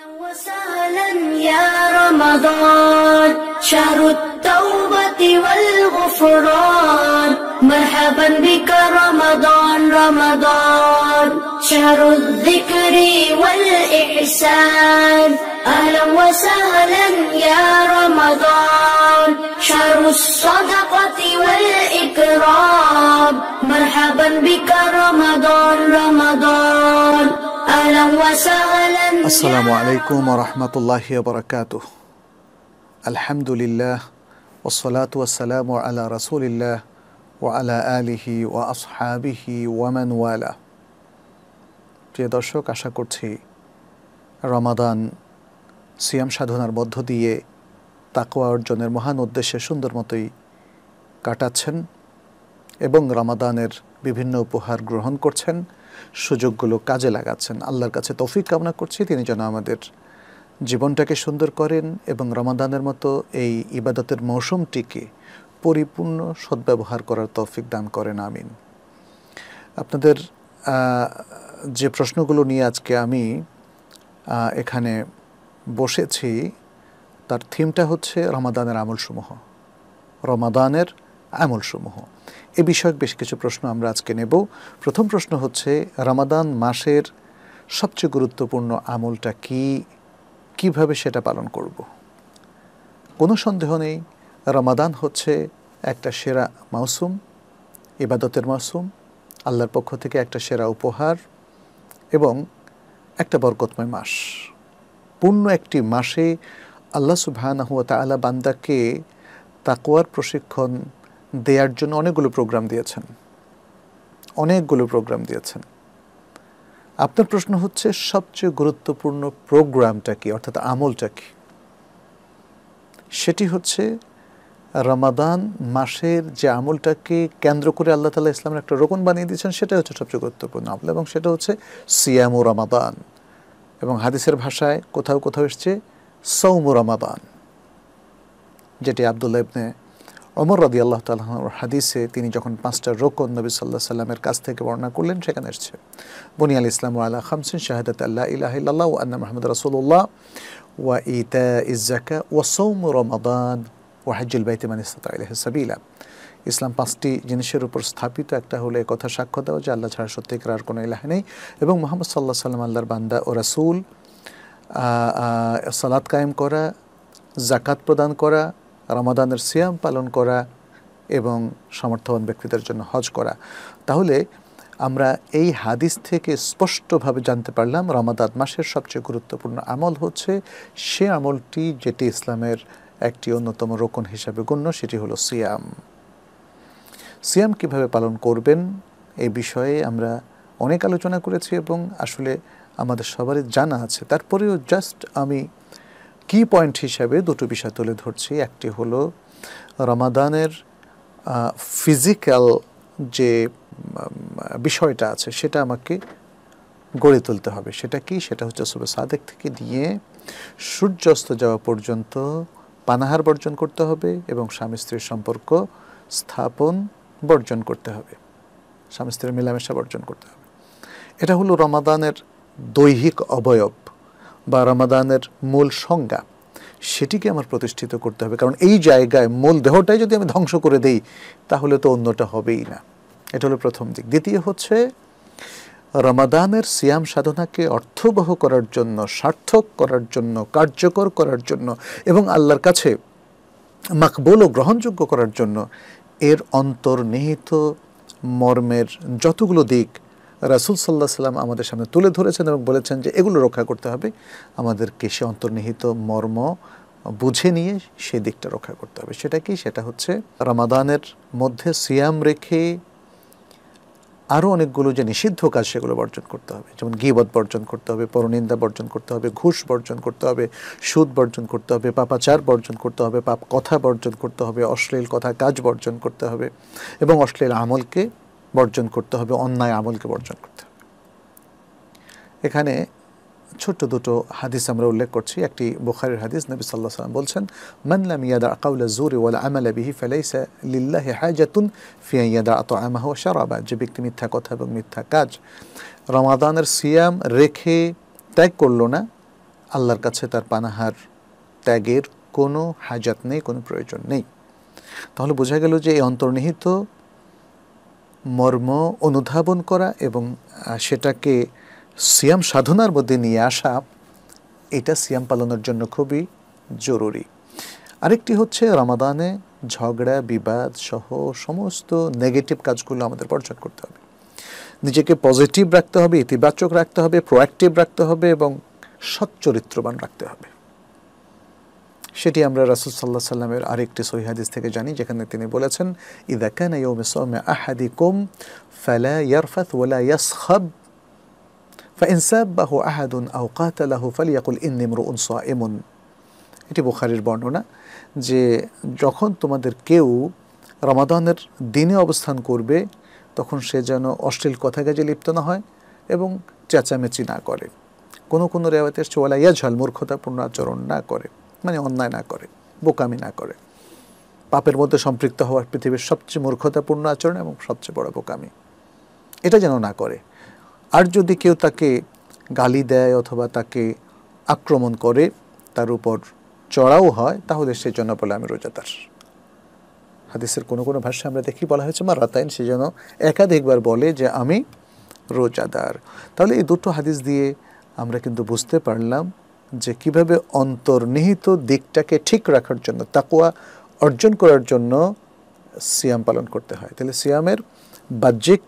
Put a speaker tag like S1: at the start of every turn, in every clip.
S1: أهلا وسهلا يا رمضان شهر التوبة والغفران مرحبا بك رمضان رمضان شهر الذكر والإحسان أهلا وسهلا يا رمضان شهر الصدقة والإكرام مرحبا بك رمضان رمضان আসসালামু আলাইকুম রহমতুল্লাহ বরকাত আলহামদুলিল্লাহ ওসলাত ওয়াসালাম আলা রসুলিল্লাহ ও আলা আলিহি ও আসহাবিহি ওয়ামান ওয়ালা প্রিয় দর্শক আশা করছি রমাদান সিয়াম সাধনার মধ্য দিয়ে তাকোয়া অর্জনের মহান উদ্দেশ্যে সুন্দর মতোই কাটাচ্ছেন এবং রমাদানের বিভিন্ন উপহার গ্রহণ করছেন সুযোগগুলো কাজে লাগাচ্ছেন আল্লাহর কাছে তৌফিক কামনা করছি তিনি যেন আমাদের জীবনটাকে সুন্দর করেন এবং রমাদানের মতো এই ইবাদতের মৌসুমটিকে পরিপূর্ণ সদ্ব্যবহার করার তৌফিক দান করেন আমিন আপনাদের যে প্রশ্নগুলো নিয়ে আজকে আমি এখানে বসেছি তার থিমটা হচ্ছে রমাদানের আমলসমূহ রমাদানের আমলসমূহ এ বিষয়ক বেশ কিছু প্রশ্ন আমরা আজকে নেব প্রথম প্রশ্ন হচ্ছে রামাদান মাসের সবচেয়ে গুরুত্বপূর্ণ আমলটা কি কিভাবে সেটা পালন করব কোনো সন্দেহ নেই রমাদান হচ্ছে একটা সেরা মৌসুম ইবাদতের মৌসুম আল্লাহর পক্ষ থেকে একটা সেরা উপহার এবং একটা বরকতময় মাস পূর্ণ একটি মাসে আল্লাহ সুবাহানহুয়া তালা বান্দাকে তাকোয়ার প্রশিক্ষণ দেওয়ার জন্য অনেকগুলো প্রোগ্রাম দিয়েছেন অনেকগুলো প্রোগ্রাম দিয়েছেন আপনার প্রশ্ন হচ্ছে সবচেয়ে গুরুত্বপূর্ণ প্রোগ্রামটা কি অর্থাৎ আমলটা কি সেটি হচ্ছে রমাদান মাসের যে আমলটাকে কেন্দ্র করে আল্লাহ তালা ইসলামের একটা রোকন বানিয়ে দিয়েছেন সেটা হচ্ছে সবচেয়ে গুরুত্বপূর্ণ আমল এবং সেটা হচ্ছে সিয়াম ও রমাদান এবং হাদিসের ভাষায় কোথাও কোথাও এসছে সৌম রমাদান যেটি আবদুল্লাহ ইবনে অমর রাদি আল্লাহ তাল্লাহর হাদিসে তিনি যখন পাঁচটা রোকন নবী সাল্লাহ সাল্লামের কাছ থেকে বর্ণনা করলেন সেখানে এসছে বনি আল ইসলাম আল্লাহ খামসিন শাহাদাত আল্লাহ ইলাহ ইল্লাহ ও আন্না মাহমুদ রাসুল্লাহ ওয়া ইতা ইজাকা ও সৌম রমাদান ওয়া হাজুল বাইতে মান সাবিলা ইসলাম পাঁচটি জিনিসের উপর স্থাপিত একটা হলো কথা সাক্ষ্য দেওয়া যে আল্লাহ ছাড়া সত্যিকার আর কোনো ইলাহ নেই এবং মোহাম্মদ সাল্লাহ সাল্লাম আল্লাহর বান্দা ও রাসুল সালাদ কায়েম করা জাকাত প্রদান করা রামাদানের সিয়াম পালন করা এবং সমর্থবান ব্যক্তিদের জন্য হজ করা তাহলে আমরা এই হাদিস থেকে স্পষ্টভাবে জানতে পারলাম রমাদান মাসের সবচেয়ে গুরুত্বপূর্ণ আমল হচ্ছে সে আমলটি যেটি ইসলামের একটি অন্যতম রোকন হিসাবে গণ্য সেটি হলো সিয়াম সিয়াম কিভাবে পালন করবেন এ বিষয়ে আমরা অনেক আলোচনা করেছি এবং আসলে আমাদের সবারই জানা আছে তারপরেও জাস্ট আমি কি পয়েন্ট হিসাবে দুটো বিষয় তুলে ধরছি একটি হলো রমাদানের ফিজিক্যাল যে বিষয়টা আছে সেটা আমাকে গড়ে তুলতে হবে সেটা কি সেটা হচ্ছে সুবে সাদেক থেকে দিয়ে সূর্যাস্ত যাওয়া পর্যন্ত পানাহার বর্জন করতে হবে এবং স্বামী স্ত্রীর সম্পর্ক স্থাপন বর্জন করতে হবে স্বামী স্ত্রীর মিলামেশা বর্জন করতে হবে এটা হলো রমাদানের দৈহিক অবয়ব বা রমাদানের মূল সংজ্ঞা সেটিকে আমার প্রতিষ্ঠিত করতে হবে কারণ এই জায়গায় মূল দেহটাই যদি আমি ধ্বংস করে দেই তাহলে তো অন্যটা হবেই না এটা হলো প্রথম দিক দ্বিতীয় হচ্ছে রমাদানের সিয়াম সাধনাকে অর্থবহ করার জন্য সার্থক করার জন্য কার্যকর করার জন্য এবং আল্লাহর কাছে মাকবুল ও গ্রহণযোগ্য করার জন্য এর অন্তর্নিহিত মর্মের যতগুলো দিক রাসুল সাল্লাহ সাল্লাম আমাদের সামনে তুলে ধরেছেন এবং বলেছেন যে এগুলো রক্ষা করতে হবে আমাদেরকে সে অন্তর্নিহিত মর্ম বুঝে নিয়ে সেই দিকটা রক্ষা করতে হবে সেটা কি সেটা হচ্ছে রামাদানের মধ্যে সিয়াম রেখে আরও অনেকগুলো যে নিষিদ্ধ কাজ সেগুলো বর্জন করতে হবে যেমন গিবত বর্জন করতে হবে পরনিন্দা বর্জন করতে হবে ঘুষ বর্জন করতে হবে সুদ বর্জন করতে হবে পাপাচার বর্জন করতে হবে পাপ কথা বর্জন করতে হবে অশ্লীল কথা কাজ বর্জন করতে হবে এবং অশ্লীল আমলকে বর্জন করতে হবে অন্যায় আমলকে বর্জন করতে হবে এখানে ছোট্ট দুটো হাদিস আমরা উল্লেখ করছি একটি বুখারের হাদিস নবী সাল্লাহ সাল্লাম বলছেন মানলাম ইয়াদা আকাউলা জুরি ওয়াল আমাল বিহি সে লিল্লাহ হাজাতুন ফিয়া ইয়াদা আত আমাহ সারাবা যে ব্যক্তি মিথ্যা কথা এবং মিথ্যা কাজ রমাদানের সিয়াম রেখে ত্যাগ করলো না আল্লাহর কাছে তার পানাহার ত্যাগের কোনো হাজাত নেই কোনো প্রয়োজন নেই তাহলে বোঝা গেল যে এই অন্তর্নিহিত মর্ম অনুধাবন করা এবং সেটাকে সিয়াম সাধনার মধ্যে নিয়ে আসা এটা সিয়াম পালনের জন্য খুবই জরুরি আরেকটি হচ্ছে রমাদানে ঝগড়া বিবাদ সহ সমস্ত নেগেটিভ কাজগুলো আমাদের বর্জন করতে হবে নিজেকে পজিটিভ রাখতে হবে ইতিবাচক রাখতে হবে প্রোয়াক্টিভ রাখতে হবে এবং সচ্চরিত্রবান রাখতে হবে সেটি আমরা রাসুল সাল্লাহ সাল্লামের আরেকটি সহিহাদিস থেকে জানি যেখানে তিনি বলেছেন ইদা কেন ইয়ৌমে আহাদি কুম ফালা ইয়ারফাত ওয়ালা ইয়াসখাব فإن سابه أحد أو قاتله فليقل إني امرؤ صائم এটি বুখারির বর্ণনা যে যখন তোমাদের কেউ রমাদানের দিনে অবস্থান করবে তখন সে যেন অশ্লীল কথা কাজে লিপ্ত না হয় এবং চেঁচামেচি না করে কোনো কোনো রেওয়াতে চোয়ালাইয়া ঝাল মূর্খতাপূর্ণ আচরণ না করে মানে অন্যায় না করে বোকামি না করে পাপের মধ্যে সম্পৃক্ত হওয়ার পৃথিবীর সবচেয়ে মূর্খতাপূর্ণ আচরণ এবং সবচেয়ে বড় বোকামি এটা যেন না করে আর যদি কেউ তাকে গালি দেয় অথবা তাকে আক্রমণ করে তার উপর চড়াও হয় তাহলে সে জন্য বলে আমি রোজাদার হাদিসের কোনো কোনো ভাষায় আমরা দেখি বলা হয়েছে মা রাতাইন সে যেন একাধিকবার বলে যে আমি রোজাদার তাহলে এই দুটো হাদিস দিয়ে আমরা কিন্তু বুঝতে পারলাম যে কিভাবে অন্তর্নিহিত দিকটাকে ঠিক রাখার জন্য তাকুয়া অর্জন করার জন্য সিয়াম পালন করতে হয় তাহলে সিয়ামের বাহ্যিক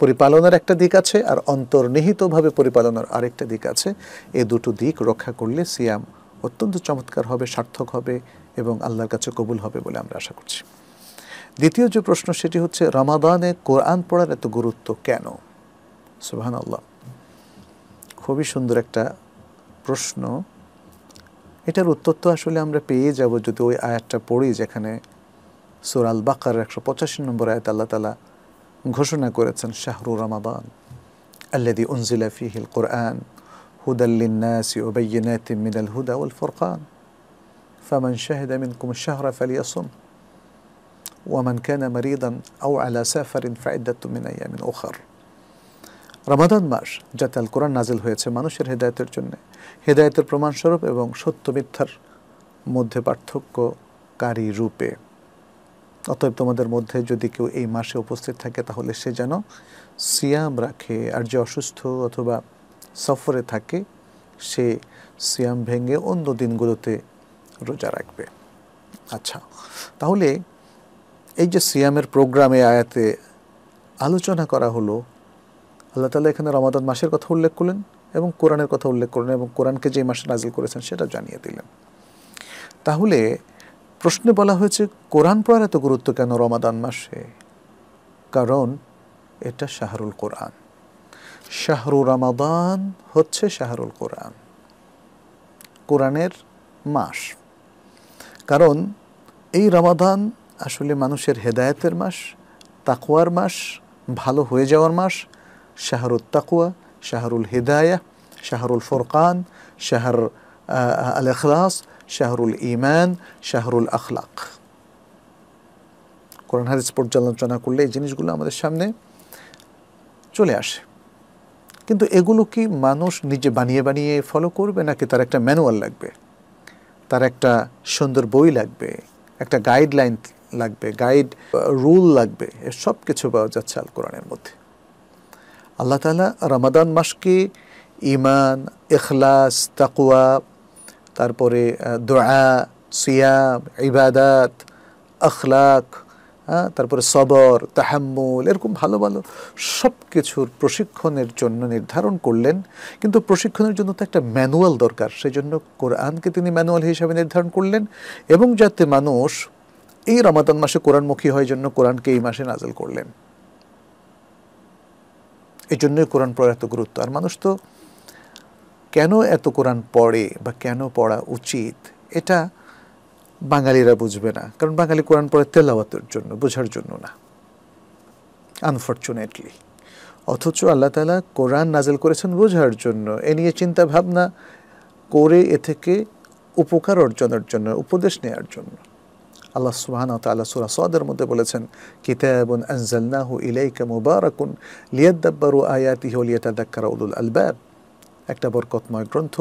S1: পরিপালনের একটা দিক আছে আর অন্তর্নিহিতভাবে পরিপালনের আরেকটা দিক আছে এ দুটো দিক রক্ষা করলে সিয়াম অত্যন্ত চমৎকার হবে সার্থক হবে এবং আল্লাহর কাছে কবুল হবে বলে আমরা আশা করছি দ্বিতীয় যে প্রশ্ন সেটি হচ্ছে রমাদানে কোরআন পড়ার এত গুরুত্ব কেন সুবাহান আল্লাহ খুবই সুন্দর একটা প্রশ্ন এটার উত্তর তো আসলে আমরা পেয়ে যাব যদি ওই আয়াতটা পড়ি যেখানে সুরাল বাকার একশো পঁচাশি নম্বর আয়াত আল্লাহ তালা ঘোষণা করেছেন শাহরু রমাবান আল্লাদি উনজিলা ফিহিল কোরআন হুদাল্লিনাসি ওবাইনাতি মিনাল হুদা উল ফোরকান فمن شهد منكم الشهر فليصم ومن كان مريضا أو على سافر فعدة من أيام أخر রমাদান মাস যাতে আল কোরআন নাজিল হয়েছে মানুষের হেদায়তের জন্যে হেদায়তের প্রমাণস্বরূপ এবং সত্য মিথ্যার মধ্যে পার্থক্যকারী রূপে অতএব তোমাদের মধ্যে যদি কেউ এই মাসে উপস্থিত থাকে তাহলে সে যেন সিয়াম রাখে আর যে অসুস্থ অথবা সফরে থাকে সে সিয়াম ভেঙে অন্য দিনগুলোতে রোজা রাখবে আচ্ছা তাহলে এই যে সিয়ামের প্রোগ্রামে আয়াতে আলোচনা করা হলো আল্লাহ তালা এখানে রমাদান মাসের কথা উল্লেখ করলেন এবং কোরআনের কথা উল্লেখ করলেন এবং কোরআনকে যে মাসে নাজিল করেছেন সেটা জানিয়ে দিলেন তাহলে প্রশ্নে বলা হয়েছে কোরআন পড়ার এত গুরুত্ব কেন রমাদান মাসে কারণ এটা শাহরুল কোরআন শাহরু রমাদান হচ্ছে শাহরুল কোরআন কোরআনের মাস কারণ এই রমাদান আসলে মানুষের হেদায়তের মাস তাকুয়ার মাস ভালো হয়ে যাওয়ার মাস শাহরুত তাকুয়া শাহরুল হেদায়া শাহরুল ফোরকান শাহর আল এখলাস শাহরুল ইমান শাহরুল আখলাক কোরআন হাদিস পর্যালোচনা করলে এই জিনিসগুলো আমাদের সামনে চলে আসে কিন্তু এগুলো কি মানুষ নিজে বানিয়ে বানিয়ে ফলো করবে নাকি তার একটা ম্যানুয়াল লাগবে তার একটা সুন্দর বই লাগবে একটা গাইডলাইন লাগবে গাইড রুল লাগবে এর সব কিছু পাওয়া যাচ্ছে আল কোরআনের মধ্যে আল্লাহ তালা রমাদান মাসকে ইমান এখলাস তাকুয়া তারপরে দোয়া সিয়াম ইবাদাত আখলাক হ্যাঁ তারপরে সবর তাহাম্মুল এরকম ভালো ভালো সব কিছুর প্রশিক্ষণের জন্য নির্ধারণ করলেন কিন্তু প্রশিক্ষণের জন্য তো একটা ম্যানুয়াল দরকার সেই জন্য কোরআনকে তিনি ম্যানুয়াল হিসাবে নির্ধারণ করলেন এবং যাতে মানুষ এই রমাদান মাসে কোরআনমুখী হয় জন্য কোরআনকে এই মাসে নাজল করলেন এই জন্যই কোরআন পড়ার এত গুরুত্ব আর মানুষ তো কেন এত কোরআন পড়ে বা কেন পড়া উচিত এটা বাঙালিরা বুঝবে না কারণ বাঙালি কোরআন পড়ে তেলাওয়াতের জন্য বোঝার জন্য না আনফর্চুনেটলি অথচ আল্লাহ তালা কোরআন নাজেল করেছেন বোঝার জন্য এ নিয়ে চিন্তা ভাবনা করে এ থেকে উপকার অর্জনের জন্য উপদেশ নেওয়ার জন্য আল্লাহ সুহান তাল্লাহ সুরা সাদের মধ্যে বলেছেন কিতাবুন আনজালনাহু ইলাইকা মুবারাকুন লিয়াদ্দাব্বারু আয়াতি হলিয়াতা দাক্কারা উলুল আলবাব একটা বরকতময় গ্রন্থ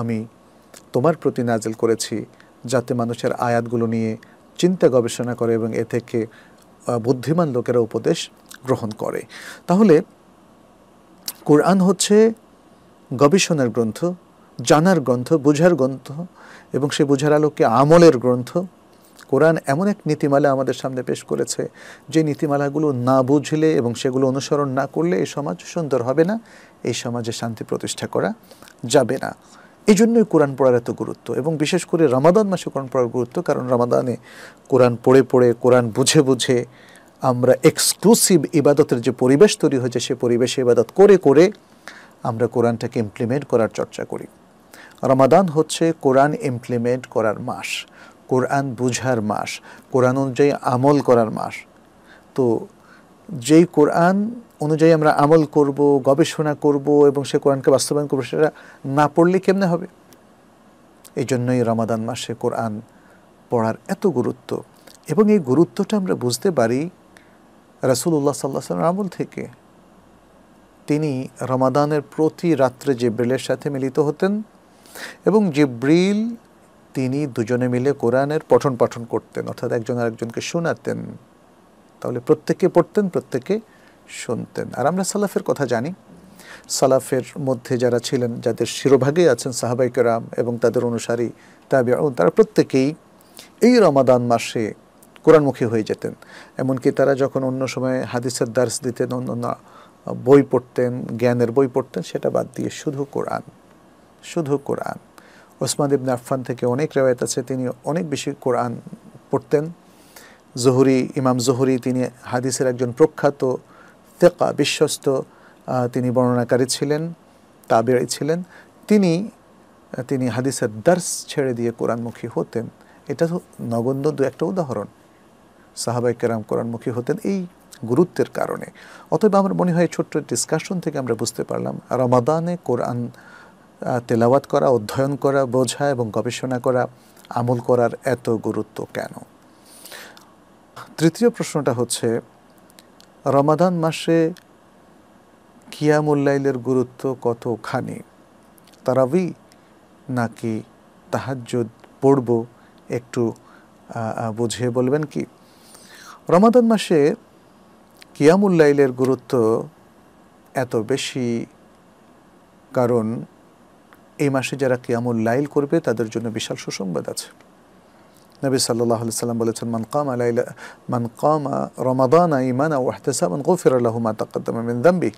S1: আমি তোমার প্রতি নাজেল করেছি যাতে মানুষের আয়াতগুলো নিয়ে চিন্তা গবেষণা করে এবং এ থেকে বুদ্ধিমান লোকেরা উপদেশ গ্রহণ করে তাহলে কোরআন হচ্ছে গবেষণার গ্রন্থ জানার গ্রন্থ বোঝার গ্রন্থ এবং সে বোঝার আলোকে আমলের গ্রন্থ কোরআন এমন এক নীতিমালা আমাদের সামনে পেশ করেছে যে নীতিমালাগুলো না বুঝলে এবং সেগুলো অনুসরণ না করলে এই সমাজ সুন্দর হবে না এই সমাজে শান্তি প্রতিষ্ঠা করা যাবে না এই জন্যই কোরআন পড়ার এত গুরুত্ব এবং বিশেষ করে রমাদান মাসে কোরআন পড়ার গুরুত্ব কারণ রমাদানে কোরআন পড়ে পড়ে কোরআন বুঝে বুঝে আমরা এক্সক্লুসিভ ইবাদতের যে পরিবেশ তৈরি হয়েছে সে পরিবেশে ইবাদত করে করে আমরা কোরআনটাকে ইমপ্লিমেন্ট করার চর্চা করি রমাদান হচ্ছে কোরআন ইমপ্লিমেন্ট করার মাস কোরআন বুঝার মাস কোরআন অনুযায়ী আমল করার মাস তো যেই কোরআন অনুযায়ী আমরা আমল করব গবেষণা করব এবং সে কোরআনকে বাস্তবায়ন করবো সেটা না পড়লে কেমনে হবে এই জন্যই রমাদান মাসে কোরআন পড়ার এত গুরুত্ব এবং এই গুরুত্বটা আমরা বুঝতে পারি রাসুল্লাহ সাল্লাহ সাল্লাম আমল থেকে তিনি রমাদানের প্রতি রাত্রে জিব্রিলের সাথে মিলিত হতেন এবং জিব্রিল তিনি দুজনে মিলে কোরআনের পঠন পাঠন করতেন অর্থাৎ একজন আরেকজনকে শোনাতেন তাহলে প্রত্যেকে পড়তেন প্রত্যেকে শুনতেন আর আমরা সালাফের কথা জানি সালাফের মধ্যে যারা ছিলেন যাদের শিরোভাগেই আছেন সাহাবাইকেরাম এবং তাদের অনুসারী তাবে তারা প্রত্যেকেই এই রমাদান মাসে কোরআনমুখী হয়ে যেতেন এমনকি তারা যখন অন্য সময়ে হাদিসের দার্স দিতেন অন্য অন্য বই পড়তেন জ্ঞানের বই পড়তেন সেটা বাদ দিয়ে শুধু কোরআন শুধু কোরআন ওসমান ইবন আফফান থেকে অনেক রেওয়ায়ত আছে তিনি অনেক বেশি কোরআন পড়তেন জহুরি ইমাম জহুরি তিনি হাদিসের একজন প্রখ্যাত তেকা বিশ্বস্ত তিনি বর্ণনাকারী ছিলেন তাবেড়ি ছিলেন তিনি তিনি হাদিসের দার্স ছেড়ে দিয়ে কোরআনমুখী হতেন এটা তো নগণ্য দু একটা উদাহরণ সাহাবাই কেরাম কোরআনমুখী হতেন এই গুরুত্বের কারণে অতএব আমার মনে হয় ছোট্ট ডিসকাশন থেকে আমরা বুঝতে পারলাম রমাদানে কোরআন তেলাওয়াত করা অধ্যয়ন করা বোঝা এবং গবেষণা করা আমল করার এত গুরুত্ব কেন তৃতীয় প্রশ্নটা হচ্ছে রমাদান মাসে কিয়ামুল্লাইলের গুরুত্ব কতখানি তারাবি নাকি তাহাজ্জুদ পড়ব একটু বুঝিয়ে বলবেন কি রমাদান মাসে কিয়ামুল্লাইলের গুরুত্ব এত বেশি কারণ এই মাসে যারা কিয়ামুল লাইল করবে তাদের জন্য বিশাল সুসংবাদ আছে নবী সাল্লাহ সাল্লাম বলেছেন মান কামা লাইলা মান কামা রমাদান ইমানা ওয়াহতেসাবান গফির আল্লাহমা তাকাদ্দামা দাম্বি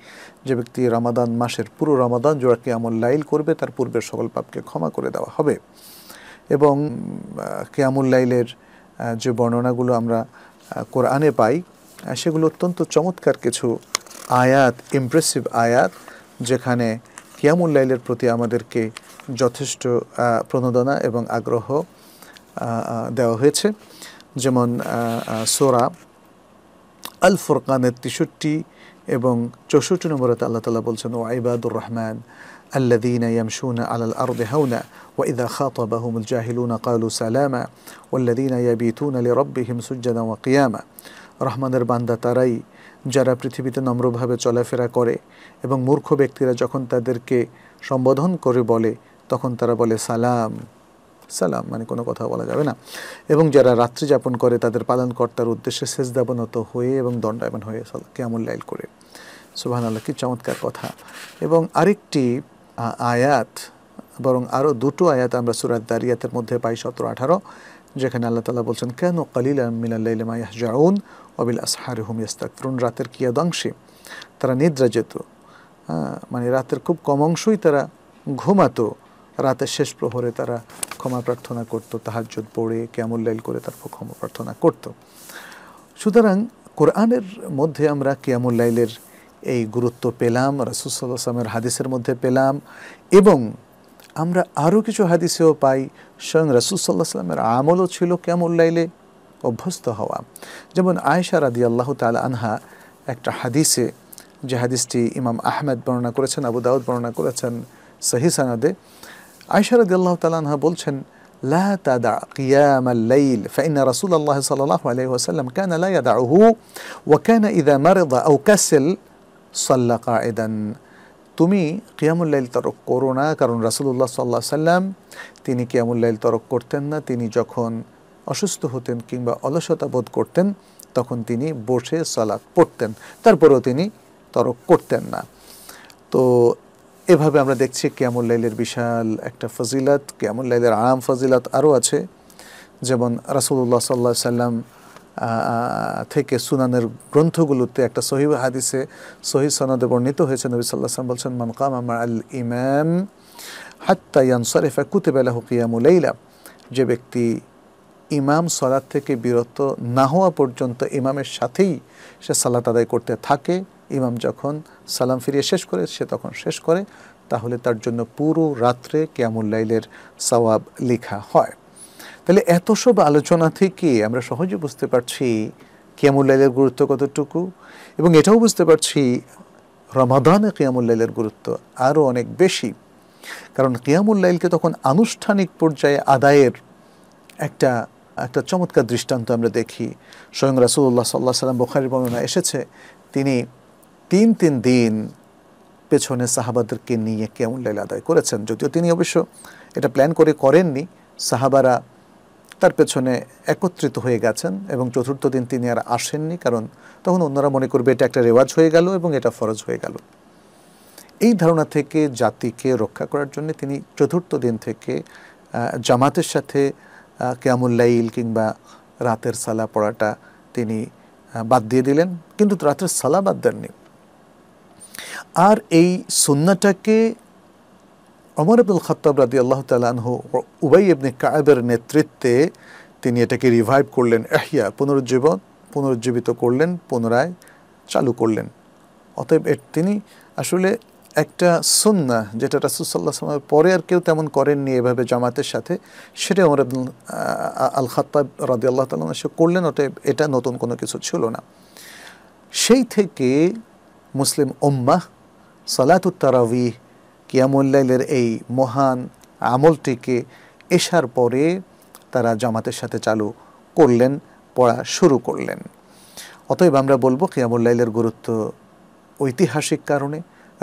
S1: যে ব্যক্তি রমাদান মাসের পুরো রমাদান জোড়া কিয়ামুল লাইল করবে তার পূর্বের সকল পাপকে ক্ষমা করে দেওয়া হবে এবং কিয়ামুল লাইলের যে বর্ণনাগুলো আমরা কোরআনে পাই সেগুলো অত্যন্ত চমৎকার কিছু আয়াত ইমপ্রেসিভ আয়াত যেখানে কিয়ামুল লাইলের প্রতি আমাদেরকে যথেষ্ট প্রণোদনা এবং আগ্রহ দেওয়া হয়েছে যেমন সোরা আল ফোরকানের তেষট্টি এবং চৌষট্টি নম্বরতে আল্লাহ তালা বলছেন ও আইবাদুর রহমান الذين يمشون على الأرض هونا وإذا خاطبهم الجاهلون قالوا سلاما والذين يبيتون لربهم سجدا وقياما রহমানের বান্দা তারাই যারা পৃথিবীতে নম্রভাবে চলাফেরা করে এবং মূর্খ ব্যক্তিরা যখন তাদেরকে সম্বোধন করে বলে তখন তারা বলে সালাম সালাম মানে কোনো কথা বলা যাবে না এবং যারা রাত্রি যাপন করে তাদের পালনকর্তার উদ্দেশ্যে সেজদাবনত হয়ে এবং দণ্ডায়মান হয়ে কেমন লাইল করে সুবাহান আল্লাহ কি চমৎকার কথা এবং আরেকটি আয়াত বরং আরও দুটো আয়াত আমরা সুরাত দারিয়াতের মধ্যে পাই সতেরো আঠারো যেখানে আল্লাহ তালা বলছেন কেন কালিল মিনাল্লাইল মাইয়াহ জাউন অবিল আসহারে হুম তরুণ রাতের কিয়াদাংশে তারা নিদ্রা যেত হ্যাঁ, মানে রাতের খুব কম অংশই তারা ঘুমাতো রাতের শেষ প্রহরে তারা ক্ষমা প্রার্থনা করতো তাহাজ্জুদ পড়ে লাইল করে তারপর ক্ষমা প্রার্থনা করত সুতরাং কোরআনের মধ্যে আমরা লাইলের এই গুরুত্ব পেলাম রাসুসাল্লামের হাদিসের মধ্যে পেলাম এবং আমরা আরও কিছু হাদিসেও পাই স্বয়ং রাসুসাল্লাহ সাল্লামের আমলও ছিল লাইলে অভ্যস্ত হওয়া যেমন আয়েশা রাদি আল্লাহ তাল আনহা একটা হাদিসে যে হাদিসটি ইমাম আহমেদ বর্ণনা করেছেন আবু দাউদ বর্ণনা করেছেন সহিসানাদে আয়েশা রাদি আল্লাহ তাল আনহা বলছেন লা তাদা কিয়াম الليل فإن رسول الله صلى الله عليه وسلم كان لا يدعه وكان إذا مرض أو كسل صلى قاعدا তুমি কিয়ামুল্লাইল তরক করো না কারণ রাসুল্লাহ সাল্লাহ সাল্লাম তিনি কিয়ামুল্লাইল তরক করতেন না তিনি যখন অসুস্থ হতেন কিংবা অলসতা বোধ করতেন তখন তিনি বসে সালাদ পড়তেন তারপরেও তিনি তরক করতেন না তো এভাবে আমরা দেখছি কেয়ামুল লাইলের বিশাল একটা ফজিলত কেয়ামুল লাইলের আরাম ফজিলত আরও আছে যেমন রাসুল্লাহ সাল্লাহ সাল্লাম থেকে সুনানের গ্রন্থগুলোতে একটা সহি হাদিসে সহি সনদে বর্ণিত হয়েছে নবী সাল্লাহ সাল্লাম বলছেন মানকাম আমার আল ইমাম হাত্তা সরিফা কুতেবেলা হুকিয়ামুলাইলা যে ব্যক্তি ইমাম সলাদ থেকে বিরত না হওয়া পর্যন্ত ইমামের সাথেই সে সালাত আদায় করতে থাকে ইমাম যখন সালাম ফিরিয়ে শেষ করে সে তখন শেষ করে তাহলে তার জন্য পুরো রাত্রে লাইলের সওয়াব লেখা হয় তাহলে এত সব আলোচনা থেকে আমরা সহজে বুঝতে পারছি লাইলের গুরুত্ব কতটুকু এবং এটাও বুঝতে পারছি রমাদানে লাইলের গুরুত্ব আরও অনেক বেশি কারণ লাইলকে তখন আনুষ্ঠানিক পর্যায়ে আদায়ের একটা একটা চমৎকার দৃষ্টান্ত আমরা দেখি স্বয়ং রাসুল্লাহ সাল্লাহ সাল্লাম বোখারি বর্ণনা এসেছে তিনি তিন তিন দিন পেছনে সাহাবাদেরকে নিয়ে কেমন লেল আদায় করেছেন যদিও তিনি অবশ্য এটা প্ল্যান করে করেননি সাহাবারা তার পেছনে একত্রিত হয়ে গেছেন এবং চতুর্থ দিন তিনি আর আসেননি কারণ তখন অন্যরা মনে করবে এটা একটা রেওয়াজ হয়ে গেল এবং এটা ফরজ হয়ে গেল এই ধারণা থেকে জাতিকে রক্ষা করার জন্য তিনি চতুর্থ দিন থেকে জামাতের সাথে লাইল কিংবা রাতের সালা পড়াটা তিনি বাদ দিয়ে দিলেন কিন্তু রাতের সালা বাদ দেননি আর এই সুন্নাটাকে অমর আব্দুল খতাব রাদি আল্লাহ তালানহু উবাই ইবনে কায়েবের নেতৃত্বে তিনি এটাকে রিভাইভ করলেন এহিয়া পুনরুজ্জীবন পুনরুজ্জীবিত করলেন পুনরায় চালু করলেন অতএব তিনি আসলে একটা সুন্না যেটা রাসুলসাল্লাহ সাল্লামের পরে আর কেউ তেমন করেননি এভাবে জামাতের সাথে সেটা ওমর আব্দুল আল খাতাব রাদি আল্লাহ তাল্লাহ সে করলেন ওটা এটা নতুন কোনো কিছু ছিল না সেই থেকে মুসলিম ওম্মাহ সালাতুত তারাউি কিয়ামুল্লাইলের এই মহান আমলটিকে এসার পরে তারা জামাতের সাথে চালু করলেন পড়া শুরু করলেন অতএব আমরা বলবো কিয়ামুল্লাইলের গুরুত্ব ঐতিহাসিক কারণে